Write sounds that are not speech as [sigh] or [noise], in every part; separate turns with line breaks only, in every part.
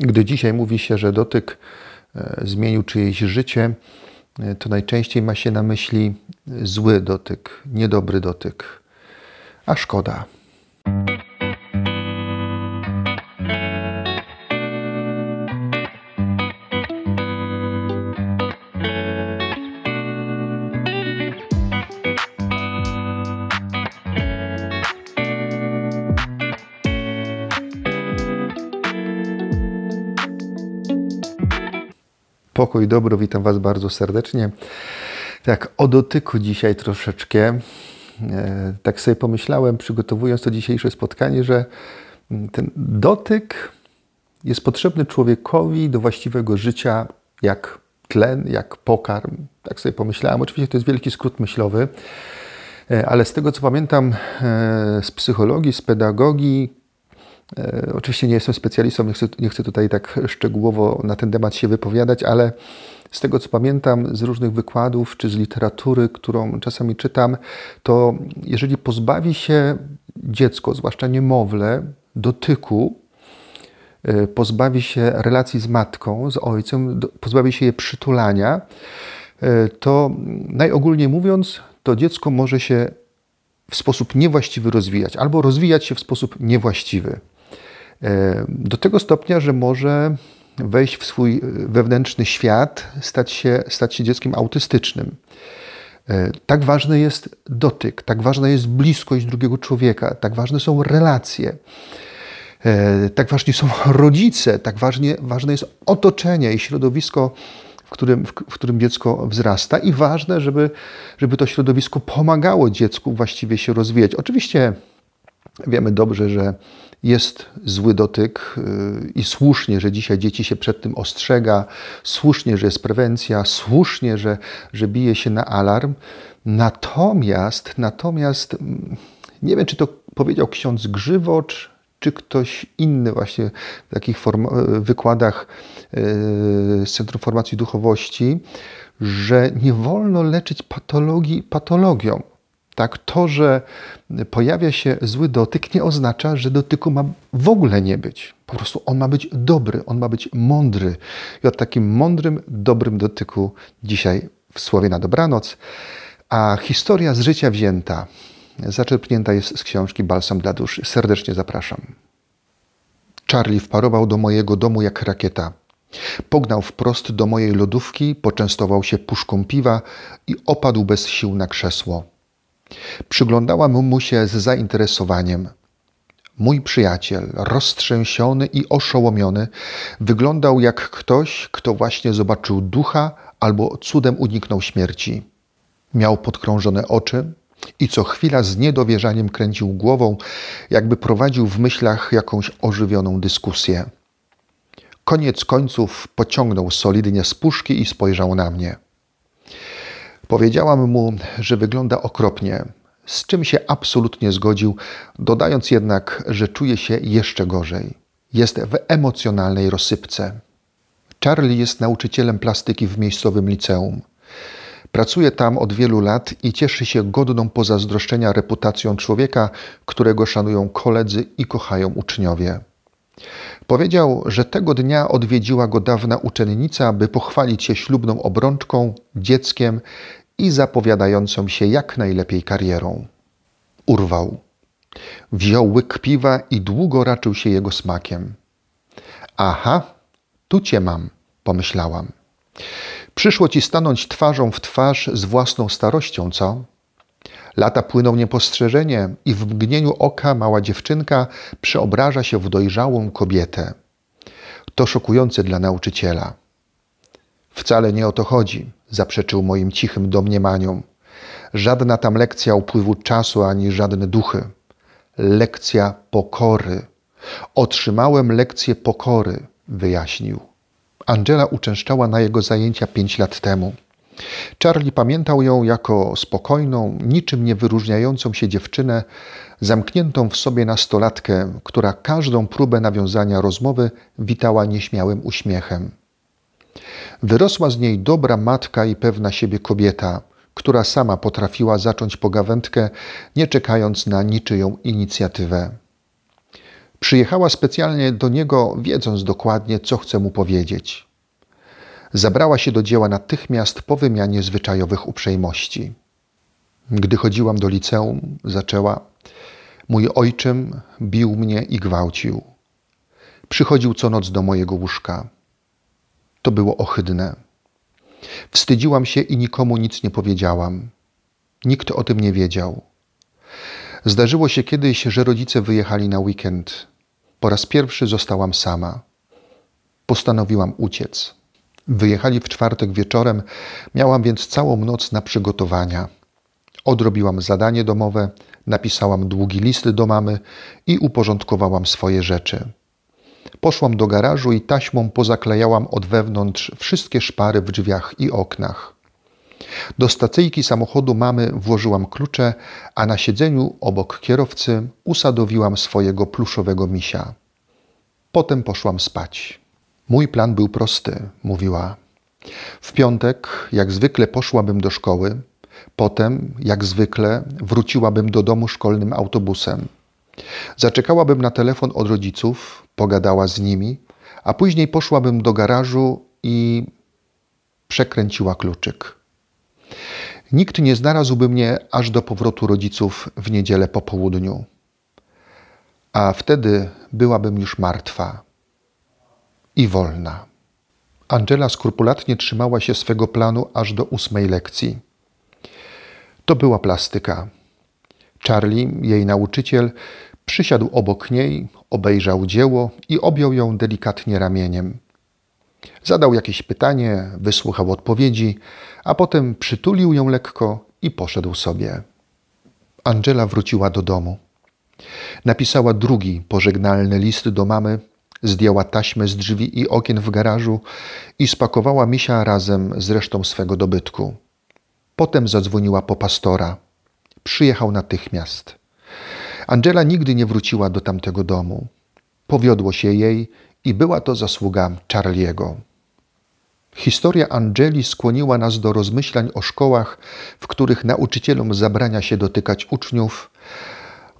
Gdy dzisiaj mówi się, że dotyk e, zmienił czyjeś życie, e, to najczęściej ma się na myśli e, zły dotyk, niedobry dotyk, a szkoda. Pokój, dobro, witam Was bardzo serdecznie. Tak, o dotyku dzisiaj troszeczkę. E, tak sobie pomyślałem, przygotowując to dzisiejsze spotkanie, że mm, ten dotyk jest potrzebny człowiekowi do właściwego życia, jak tlen, jak pokarm. Tak sobie pomyślałem. Oczywiście to jest wielki skrót myślowy, e, ale z tego co pamiętam e, z psychologii, z pedagogii, E, oczywiście nie jestem specjalistą, nie chcę, nie chcę tutaj tak szczegółowo na ten temat się wypowiadać, ale z tego co pamiętam z różnych wykładów czy z literatury, którą czasami czytam, to jeżeli pozbawi się dziecko, zwłaszcza niemowlę, dotyku, e, pozbawi się relacji z matką, z ojcem, pozbawi się je przytulania, e, to najogólniej mówiąc, to dziecko może się w sposób niewłaściwy rozwijać albo rozwijać się w sposób niewłaściwy. E, do tego stopnia, że może wejść w swój e, wewnętrzny świat, stać się, stać się dzieckiem autystycznym. E, tak ważny jest dotyk, tak ważna jest bliskość drugiego człowieka, tak ważne są relacje, tak ważni są [laughs] rodzice, tak ważnie, ważne jest otoczenie i środowisko, w którym, w, którym dziecko wzrasta, i ważne, żeby, żeby to środowisko pomagało dziecku właściwie się rozwijać. Oczywiście Wiemy dobrze, że jest zły dotyk y, i słusznie, że dzisiaj dzieci się przed tym ostrzega, słusznie, że jest prewencja, słusznie, że, że bije się na alarm. Natomiast, natomiast mm, nie wiem, czy to powiedział ksiądz Grzywocz, czy ktoś inny właśnie w takich y, wykładach y, z Centrum Formacji Duchowości, że nie wolno leczyć patologii patologią. Tak, to, że pojawia się zły dotyk, nie oznacza, że dotyku ma w ogóle nie być. Po prostu on ma być dobry, on ma być mądry. I o takim mądrym, dobrym dotyku dzisiaj w słowie na dobranoc. A historia z życia wzięta, zaczerpnięta jest z książki Balsam dla duszy. Serdecznie zapraszam. Charlie wparował do mojego domu jak rakieta. Pognał wprost do mojej lodówki, poczęstował się puszką piwa i opadł bez sił na krzesło. Przyglądałam mu się z zainteresowaniem. Mój przyjaciel, roztrzęsiony i oszołomiony, wyglądał jak ktoś, kto właśnie zobaczył ducha albo cudem uniknął śmierci. Miał podkrążone oczy i co chwila z niedowierzaniem kręcił głową, jakby prowadził w myślach jakąś ożywioną dyskusję. Koniec końców pociągnął solidnie z puszki i spojrzał na mnie. Powiedziałam mu, że wygląda okropnie, z czym się absolutnie zgodził, dodając jednak, że czuje się jeszcze gorzej. Jest w emocjonalnej rozsypce. Charlie jest nauczycielem plastyki w miejscowym liceum. Pracuje tam od wielu lat i cieszy się godną pozazdroszczenia reputacją człowieka, którego szanują koledzy i kochają uczniowie. Powiedział, że tego dnia odwiedziła go dawna uczennica, by pochwalić się ślubną obrączką, dzieckiem i zapowiadającą się jak najlepiej karierą. Urwał. Wziął łyk piwa i długo raczył się jego smakiem. Aha, tu cię mam, pomyślałam. Przyszło ci stanąć twarzą w twarz z własną starością, co? Lata płyną niepostrzeżenie i w mgnieniu oka mała dziewczynka przeobraża się w dojrzałą kobietę. To szokujące dla nauczyciela. Wcale nie o to chodzi, zaprzeczył moim cichym domniemaniom. Żadna tam lekcja upływu czasu ani żadne duchy. Lekcja pokory. Otrzymałem lekcję pokory, wyjaśnił. Angela uczęszczała na jego zajęcia pięć lat temu. Charlie pamiętał ją jako spokojną, niczym nie wyróżniającą się dziewczynę, zamkniętą w sobie nastolatkę, która każdą próbę nawiązania rozmowy witała nieśmiałym uśmiechem. Wyrosła z niej dobra matka i pewna siebie kobieta, która sama potrafiła zacząć pogawędkę, nie czekając na niczyją inicjatywę. Przyjechała specjalnie do niego, wiedząc dokładnie, co chce mu powiedzieć zabrała się do dzieła natychmiast po wymianie zwyczajowych uprzejmości. Gdy chodziłam do liceum, zaczęła, mój ojczym bił mnie i gwałcił. Przychodził co noc do mojego łóżka. To było ohydne. Wstydziłam się i nikomu nic nie powiedziałam. Nikt o tym nie wiedział. Zdarzyło się kiedyś, że rodzice wyjechali na weekend. Po raz pierwszy zostałam sama. Postanowiłam uciec. Wyjechali w czwartek wieczorem, miałam więc całą noc na przygotowania. Odrobiłam zadanie domowe, napisałam długi list do mamy i uporządkowałam swoje rzeczy. Poszłam do garażu i taśmą pozaklejałam od wewnątrz wszystkie szpary w drzwiach i oknach. Do stacyjki samochodu mamy włożyłam klucze, a na siedzeniu obok kierowcy usadowiłam swojego pluszowego misia. Potem poszłam spać. Mój plan był prosty, mówiła. W piątek, jak zwykle, poszłabym do szkoły, potem, jak zwykle, wróciłabym do domu szkolnym autobusem. Zaczekałabym na telefon od rodziców, pogadała z nimi, a później poszłabym do garażu i przekręciła kluczyk. Nikt nie znalazłby mnie aż do powrotu rodziców w niedzielę po południu. A wtedy byłabym już martwa i wolna. Angela skrupulatnie trzymała się swego planu aż do ósmej lekcji. To była plastyka. Charlie, jej nauczyciel, przysiadł obok niej, obejrzał dzieło i objął ją delikatnie ramieniem. Zadał jakieś pytanie, wysłuchał odpowiedzi, a potem przytulił ją lekko i poszedł sobie. Angela wróciła do domu. Napisała drugi pożegnalny list do mamy zdjęła taśmę z drzwi i okien w garażu i spakowała misia razem z resztą swego dobytku. Potem zadzwoniła po pastora. Przyjechał natychmiast. Angela nigdy nie wróciła do tamtego domu. Powiodło się jej i była to zasługa Charliego. Historia Angeli skłoniła nas do rozmyślań o szkołach, w których nauczycielom zabrania się dotykać uczniów,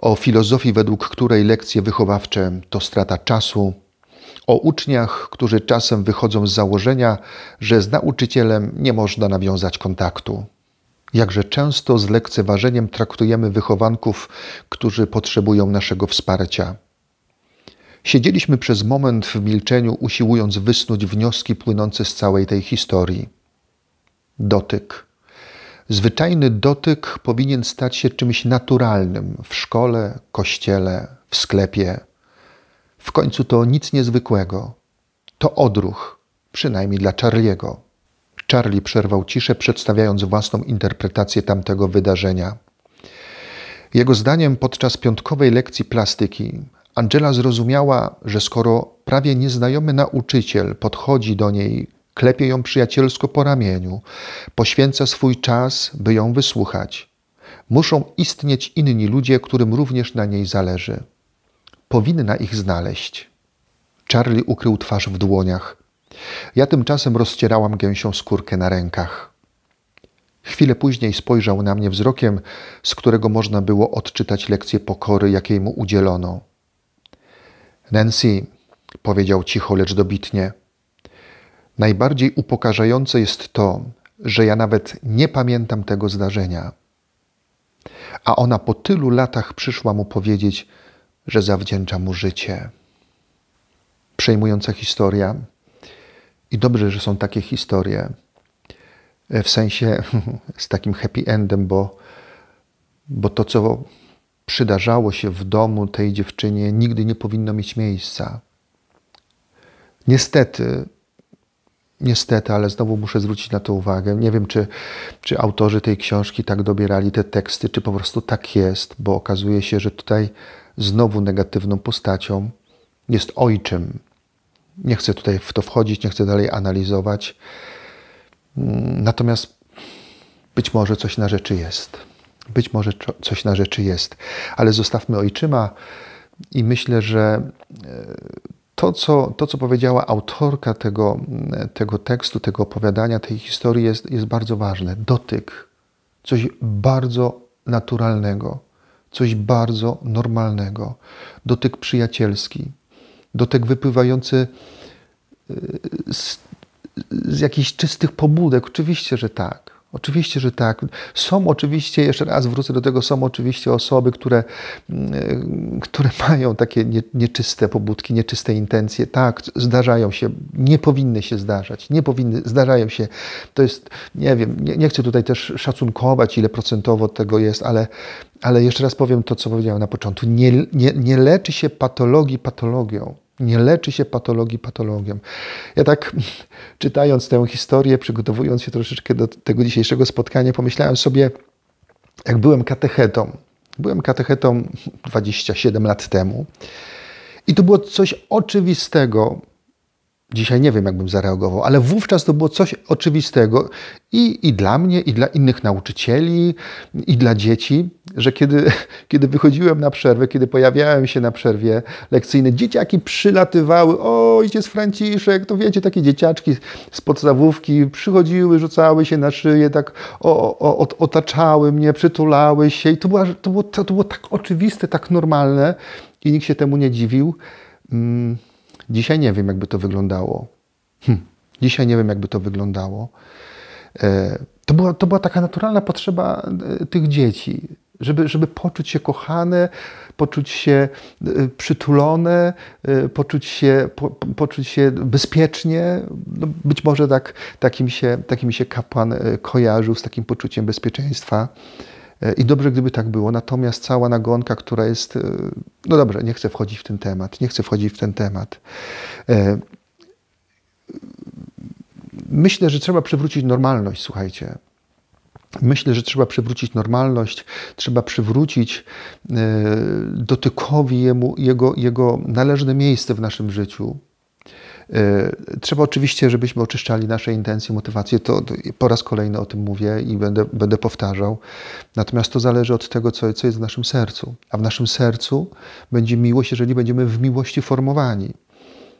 o filozofii, według której lekcje wychowawcze to strata czasu, o uczniach, którzy czasem wychodzą z założenia, że z nauczycielem nie można nawiązać kontaktu. Jakże często z lekceważeniem traktujemy wychowanków, którzy potrzebują naszego wsparcia. Siedzieliśmy przez moment w milczeniu, usiłując wysnuć wnioski płynące z całej tej historii. Dotyk. Zwyczajny dotyk powinien stać się czymś naturalnym w szkole, kościele, w sklepie. W końcu to nic niezwykłego. To odruch, przynajmniej dla Charliego. Charlie przerwał ciszę, przedstawiając własną interpretację tamtego wydarzenia. Jego zdaniem podczas piątkowej lekcji plastyki Angela zrozumiała, że skoro prawie nieznajomy nauczyciel podchodzi do niej, klepie ją przyjacielsko po ramieniu, poświęca swój czas, by ją wysłuchać, muszą istnieć inni ludzie, którym również na niej zależy powinna ich znaleźć. Charlie ukrył twarz w dłoniach. Ja tymczasem rozcierałam gęsią skórkę na rękach. Chwilę później spojrzał na mnie wzrokiem, z którego można było odczytać lekcję pokory, jakiej mu udzielono. Nancy, powiedział cicho, lecz dobitnie, najbardziej upokarzające jest to, że ja nawet nie pamiętam tego zdarzenia. A ona po tylu latach przyszła mu powiedzieć, że zawdzięcza mu życie. Przejmująca historia. I dobrze, że są takie historie. W sensie [laughs] z takim happy endem, bo, bo to, co przydarzało się w domu tej dziewczynie, nigdy nie powinno mieć miejsca. Niestety, niestety, ale znowu muszę zwrócić na to uwagę. Nie wiem, czy, czy autorzy tej książki tak dobierali te teksty, czy po prostu tak jest, bo okazuje się, że tutaj znowu negatywną postacią jest ojczym. Nie chcę tutaj w to wchodzić, nie chcę dalej analizować. Natomiast być może coś na rzeczy jest. Być może coś na rzeczy jest. Ale zostawmy ojczyma i myślę, że e, to, co, to, co powiedziała autorka tego, mm, tego tekstu, tego opowiadania, tej historii, jest, jest bardzo ważne. Dotyk. Coś bardzo naturalnego, coś bardzo normalnego. Dotyk przyjacielski, dotyk wypływający y, z, z jakichś czystych pobudek. Oczywiście, że tak. Oczywiście, że tak. Są oczywiście, jeszcze raz wrócę do tego, są oczywiście osoby, które, mm, y, które mają takie nie, nieczyste pobudki, nieczyste intencje. Tak, zdarzają się, nie powinny się zdarzać, nie powinny, zdarzają się. To jest, nie wiem, nie, nie chcę tutaj też szacunkować, ile procentowo tego jest, ale, ale jeszcze raz powiem to, co powiedziałem na początku. Nie, nie, nie leczy się patologii patologią. Nie leczy się patologii patologią. Ja tak [laughs] czytając tę historię, przygotowując się troszeczkę do tego dzisiejszego spotkania, pomyślałem sobie, jak byłem katechetą. Byłem katechetą 27 [laughs] lat temu i to było coś oczywistego, Dzisiaj nie wiem, jakbym zareagował, ale wówczas to było coś oczywistego i, i dla mnie, i dla innych nauczycieli, i dla dzieci, że kiedy, [laughs] kiedy wychodziłem na przerwę, kiedy pojawiałem się na przerwie lekcyjnej, dzieciaki przylatywały, o, ojciec Franciszek, to wiecie, takie dzieciaczki z podstawówki przychodziły, rzucały się na szyję, tak o, o, otaczały mnie, przytulały się i to, była, to, było, to, to było tak oczywiste, tak normalne i nikt się temu nie dziwił. Mm Dzisiaj nie wiem, jakby to wyglądało. Hm. Dzisiaj nie wiem, jakby to wyglądało. E, to była, to była taka naturalna potrzeba e, tych dzieci, żeby, żeby poczuć się kochane, poczuć się e, przytulone, poczuć się, po, poczuć się bezpiecznie. No być może tak, takim, się, takim się kapłan kojarzył z takim poczuciem bezpieczeństwa. E, I dobrze, gdyby tak było. Natomiast cała nagonka, która jest. E, no dobrze, nie chcę wchodzić w ten temat. Nie chcę wchodzić w ten temat. E, myślę, że trzeba przywrócić normalność, słuchajcie. Myślę, że trzeba przywrócić normalność, trzeba przywrócić dotykowi jemu, jego, jego należne miejsce w naszym życiu. Y, trzeba oczywiście, żebyśmy oczyszczali nasze intencje, motywacje. To po raz kolejny o tym mówię i będę, będę powtarzał. Natomiast to zależy od tego, co, co jest w naszym sercu. A w naszym sercu będzie miłość, jeżeli będziemy w miłości formowani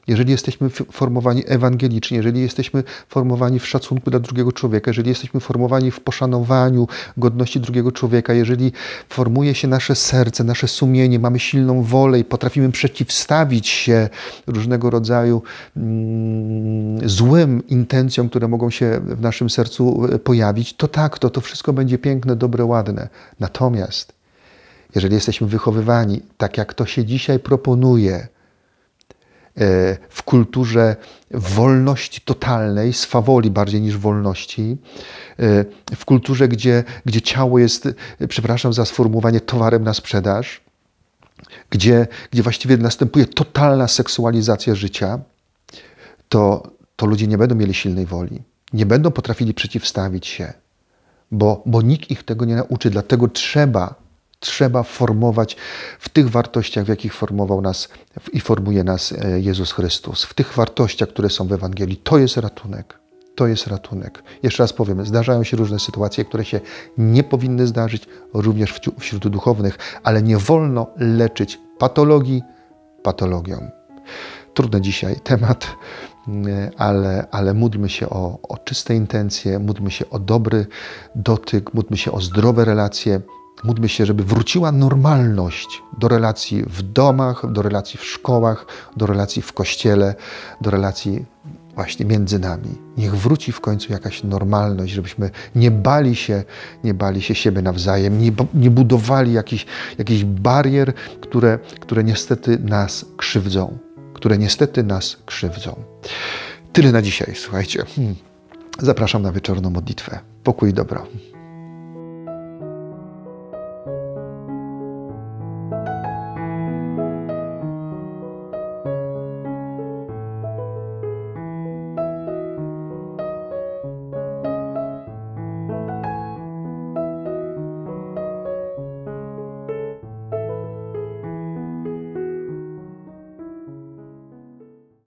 jeżeli jesteśmy formowani ewangelicznie, jeżeli jesteśmy formowani w szacunku dla drugiego człowieka, jeżeli jesteśmy formowani w poszanowaniu godności drugiego człowieka, jeżeli formuje się nasze serce, nasze sumienie, mamy silną wolę i potrafimy przeciwstawić się różnego rodzaju mm, złym intencjom, które mogą się w naszym sercu e, pojawić, to tak, to, to wszystko będzie piękne, dobre, ładne. Natomiast jeżeli jesteśmy wychowywani tak, jak to się dzisiaj proponuje, E, w kulturze wolności totalnej, swawoli bardziej niż wolności, e, w kulturze, gdzie, gdzie ciało jest, e, przepraszam za sformułowanie, towarem na sprzedaż, gdzie, gdzie właściwie następuje totalna seksualizacja życia, to, to ludzie nie będą mieli silnej woli, nie będą potrafili przeciwstawić się, bo, bo nikt ich tego nie nauczy, dlatego trzeba trzeba formować w tych wartościach, w jakich formował nas i formuje nas e, Jezus Chrystus, w tych wartościach, które są w Ewangelii. To jest ratunek. To jest ratunek. Jeszcze raz powiem, zdarzają się różne sytuacje, które się nie powinny zdarzyć, również wśród duchownych, ale nie wolno leczyć patologii patologią. Trudny dzisiaj temat, e, ale, ale módlmy się o, o czyste intencje, módlmy się o dobry dotyk, módlmy się o zdrowe relacje Módlmy się, żeby wróciła normalność do relacji w domach, do relacji w szkołach, do relacji w kościele, do relacji właśnie między nami. Niech wróci w końcu jakaś normalność, żebyśmy nie bali się, nie bali się siebie nawzajem, nie, nie budowali jakichś jakich barier, które, które niestety nas krzywdzą, które niestety nas krzywdzą. Tyle na dzisiaj, słuchajcie. Hmm. Zapraszam na wieczorną modlitwę. Pokój i dobro.